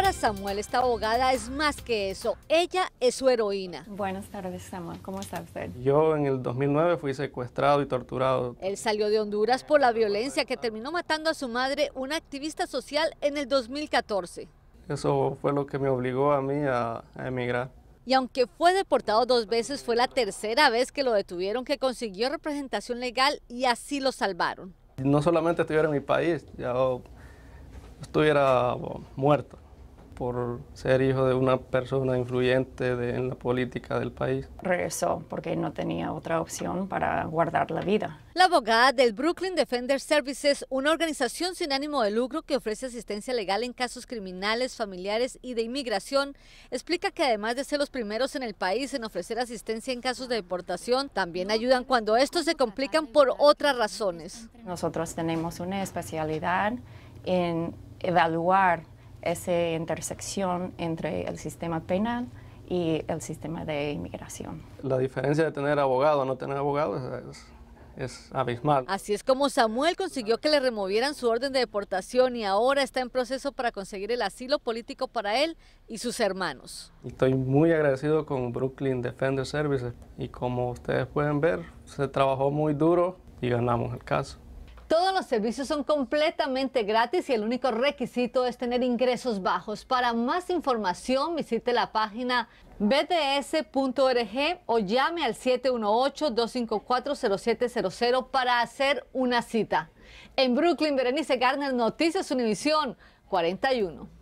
Para Samuel, esta abogada es más que eso. Ella es su heroína. Buenas tardes, Samuel. ¿Cómo está usted? Yo en el 2009 fui secuestrado y torturado. Él salió de Honduras por la violencia que terminó matando a su madre, una activista social, en el 2014. Eso fue lo que me obligó a mí a, emigrar y aunque fue deportado dos veces, fue la tercera vez que lo detuvieron que consiguió representación legal y así lo salvaron. No solamente estuviera en mi país, ya estuviera muerto por ser hijo de una persona influyente en la política del país. Regresó porque no tenía otra opción para guardar la vida. La abogada del Brooklyn Defender Services, una organización sin ánimo de lucro que ofrece asistencia legal en casos criminales, familiares y de inmigración, explica que además de ser los primeros en el país en ofrecer asistencia en casos de deportación, también ayudan cuando estos se complican por otras razones. Nosotros tenemos una especialidad en evaluar esa intersección entre el sistema penal y el sistema de inmigración. La diferencia de tener abogado o no tener abogado es, abismal. Así es como Samuel consiguió que le removieran su orden de deportación y ahora está en proceso para conseguir el asilo político para él y sus hermanos. Estoy muy agradecido con Brooklyn Defender Services y como ustedes pueden ver, se trabajó muy duro y ganamos el caso los servicios son completamente gratis y el único requisito es tener ingresos bajos. Para más información, visite la página bds.org o llame al 718-254-0700 para hacer una cita. En Brooklyn, Berenice Garner, Noticias Univisión 41.